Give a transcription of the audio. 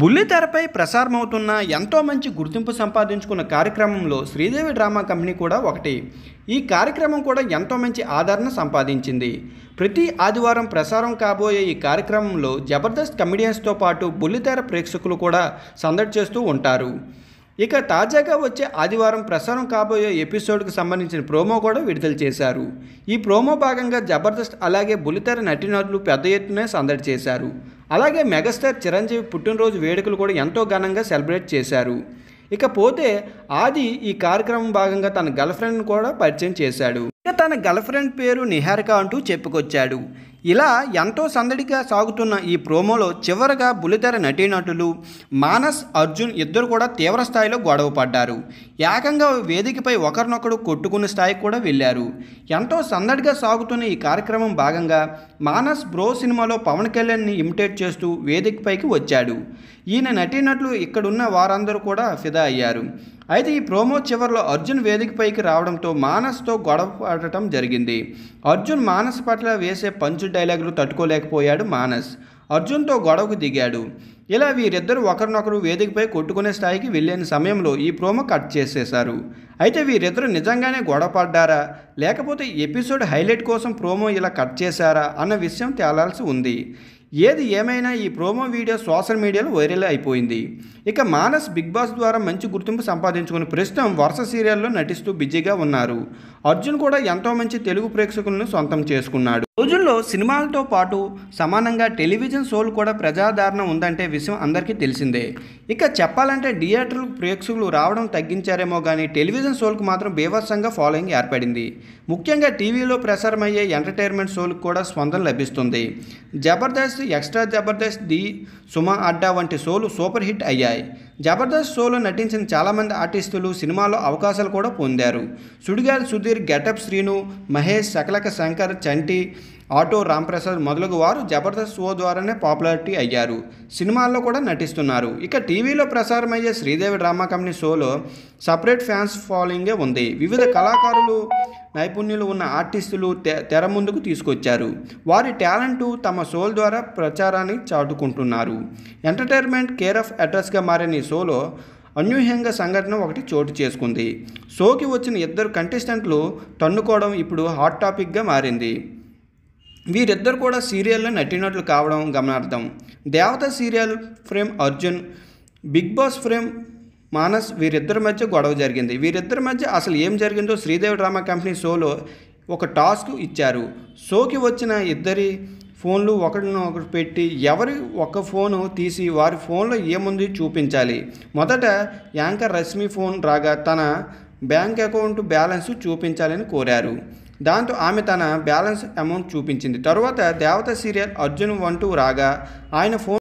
బుల్లితెరపై ప్రసారమవుతున్న ఎంతో మంచి గుర్తింపు సంపాదించుకున్న కార్యక్రమంలో శ్రీదేవి డ్రామా కంపెనీ కూడా ఒకటి ఈ కార్యక్రమం కూడా ఎంతో మంచి ఆదరణ సంపాదించింది ప్రతి ఆదివారం ప్రసారం కాబోయే ఈ కార్యక్రమంలో జబర్దస్త్ కమిడియన్స్తో పాటు బుల్లితెర ప్రేక్షకులు కూడా సందడి చేస్తూ ఉంటారు ఇక తాజాగా వచ్చే ఆదివారం ప్రసారం కాబోయే ఎపిసోడ్కు సంబంధించిన ప్రోమో కూడా విడుదల చేశారు ఈ ప్రోమో భాగంగా జబర్దస్త్ అలాగే బులితెర నటీనటులు పెద్ద ఎత్తున సందడి చేశారు అలాగే మెగాస్టార్ చిరంజీవి పుట్టినరోజు వేడుకలు కూడా ఎంతో ఘనంగా సెలబ్రేట్ చేశారు ఇకపోతే ఆది ఈ కార్యక్రమం భాగంగా తన గర్ల్ఫ్రెండ్ను కూడా పరిచయం చేశాడు తన గర్ల్ఫ్రెండ్ పేరు నిహారిక అంటూ చెప్పుకొచ్చాడు ఇలా ఎంతో సందడిగా సాగుతున్న ఈ ప్రోమోలో చివరగా బులితెర నటీనటులు మానస్ అర్జున్ ఇద్దరు కూడా తీవ్ర స్థాయిలో గొడవ పడ్డారు ఏకంగా వేదికపై ఒకరినొకరు కొట్టుకున్న స్థాయికి కూడా వెళ్ళారు ఎంతో సందడిగా సాగుతున్న ఈ కార్యక్రమం భాగంగా మానస్ బ్రో సినిమాలో పవన్ కళ్యాణ్ని ఇమిటేట్ చేస్తూ వేదికపైకి వచ్చాడు ఈయన నటీనటులు ఇక్కడున్న వారందరూ కూడా ఫిదా అయ్యారు అయితే ఈ ప్రోమో చివరిలో అర్జున్ వేదికపైకి రావడంతో మానస్తో గొడవ పడటం జరిగింది అర్జున్ మానస్ పట్ల వేసే పంచు డైలాగులు తట్టుకోలేకపోయాడు మానస్ అర్జున్తో గొడవకు దిగాడు ఇలా వీరిద్దరు ఒకరినొకరు వేదికపై కొట్టుకునే స్థాయికి వెళ్ళిన సమయంలో ఈ ప్రోమో కట్ చేసేశారు అయితే వీరిద్దరు నిజంగానే గొడవపడ్డారా లేకపోతే ఎపిసోడ్ హైలైట్ కోసం ప్రోమో ఇలా కట్ చేశారా అన్న విషయం తేలాల్సి ఉంది ఏది ఏమైనా ఈ ప్రోమో వీడియో సోషల్ మీడియాలో వైరల్ అయిపోయింది ఇక మానస్ బిగ్ బాస్ ద్వారా మంచి గుర్తింపు సంపాదించుకుని ప్రస్తుతం వరుస సీరియల్లో నటిస్తూ బిజీగా ఉన్నారు అర్జున్ కూడా ఎంతో మంచి తెలుగు ప్రేక్షకులను సొంతం చేసుకున్నాడు రోజుల్లో సినిమాలతో పాటు సమానంగా టెలివిజన్ షోలు కూడా ప్రజాదరణ ఉందంటే విషయం అందరికీ తెలిసిందే ఇక చెప్పాలంటే థియేటర్లకు ప్రేక్షకులు రావడం తగ్గించారేమో కానీ టెలివిజన్ షోలకు మాత్రం బీభత్సంగా ఫాలోయింగ్ ఏర్పడింది ముఖ్యంగా టీవీలో ప్రసారమయ్యే ఎంటర్టైన్మెంట్ షోలకు కూడా స్పందన లభిస్తుంది జబర్దస్త్ ఎక్స్ట్రా జబర్దస్త్ ది సుమా అడ్డా వంటి షోలు సూపర్ హిట్ అయ్యాయి జబర్దస్త్ షోలో నటించిన చాలామంది ఆర్టిస్టులు సినిమాలో అవకాశాలు కూడా పొందారు సుడిగాల్ సుధీర్ గెటప్ శ్రీను మహేష్ సకలక శంకర్ చంటి ఆటో రాంప్రసాద్ మొదలగు వారు జబర్దస్త్ షో ద్వారానే పాపులారిటీ అయ్యారు సినిమాల్లో కూడా నటిస్తున్నారు ఇక టీవీలో ప్రసారమయ్యే శ్రీదేవి డ్రామా కంపెనీ షోలో సపరేట్ ఫ్యాన్స్ ఫాలోయింగే ఉంది వివిధ కళాకారులు నైపుణ్యులు ఉన్న ఆర్టిస్టులు తెర ముందుకు తీసుకొచ్చారు వారి టాలెంట్ తమ షోల ద్వారా ప్రచారాన్ని చాటుకుంటున్నారు ఎంటర్టైన్మెంట్ కేర్ ఆఫ్ అడ్రస్గా మారిన ఈ షోలో అన్యూహ్యంగ సంఘటన ఒకటి చోటు చేసుకుంది షోకి వచ్చిన ఇద్దరు కంటెస్టెంట్లు తన్నుకోవడం ఇప్పుడు హాట్ టాపిక్గా మారింది వీరిద్దరు కూడా సీరియల్లో నటినట్లు కావడం గమనార్థం Devatha serial fame Arjun big boss fame Manas వీరిద్దరి మధ్య గొడవ జరిగింది వీరిద్దరి మధ్య అసలు ఏం జరిగిందో శ్రీదేవి డ్రామా కంపెనీ షోలో ఒక టాస్క్ ఇచ్చారు షోకి వచ్చిన ఇద్దరి ఫోన్లు ఒకటిని ఒకటి పెట్టి ఎవరి ఒక ఫోను తీసి వారి ఫోన్లో ఏముంది చూపించాలి మొదట యాంకర్ రశ్మి ఫోన్ రాగా తన బ్యాంక్ అకౌంట్ బ్యాలెన్స్ చూపించాలని కోరారు దాంతో ఆమె తన బ్యాలెన్స్ అమౌంట్ చూపించింది తరువాత దేవత సీరియల్ అర్జున్ అంటూ రాగా ఆయన ఫోన్